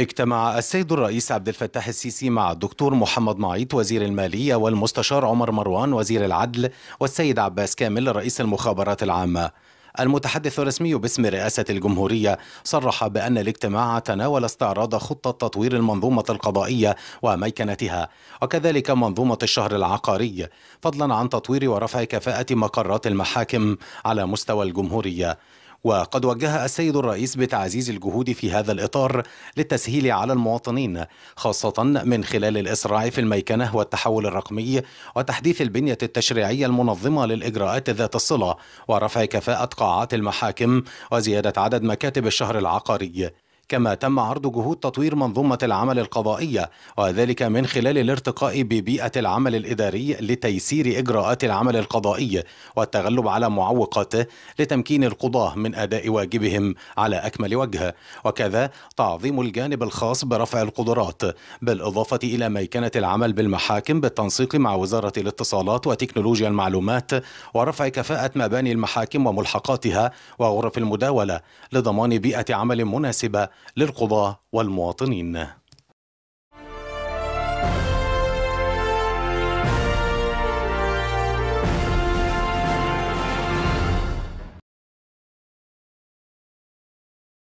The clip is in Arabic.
اجتمع السيد الرئيس عبد الفتاح السيسي مع الدكتور محمد معيط وزير المالية والمستشار عمر مروان وزير العدل والسيد عباس كامل رئيس المخابرات العامة المتحدث الرسمي باسم رئاسة الجمهورية صرح بأن الاجتماع تناول استعراض خطة تطوير المنظومة القضائية وميكنتها وكذلك منظومة الشهر العقاري فضلا عن تطوير ورفع كفاءة مقرات المحاكم على مستوى الجمهورية وقد وجه السيد الرئيس بتعزيز الجهود في هذا الإطار للتسهيل على المواطنين خاصة من خلال الإسراع في الميكنة والتحول الرقمي وتحديث البنية التشريعية المنظمة للإجراءات ذات الصلة ورفع كفاءة قاعات المحاكم وزيادة عدد مكاتب الشهر العقاري كما تم عرض جهود تطوير منظومة العمل القضائية وذلك من خلال الارتقاء ببيئة العمل الإداري لتيسير إجراءات العمل القضائي والتغلب على معوقاته لتمكين القضاة من أداء واجبهم على أكمل وجه وكذا تعظيم الجانب الخاص برفع القدرات بالإضافة إلى ميكنة العمل بالمحاكم بالتنسيق مع وزارة الاتصالات وتكنولوجيا المعلومات ورفع كفاءة مباني المحاكم وملحقاتها وغرف المداولة لضمان بيئة عمل مناسبة للقضاة والمواطنين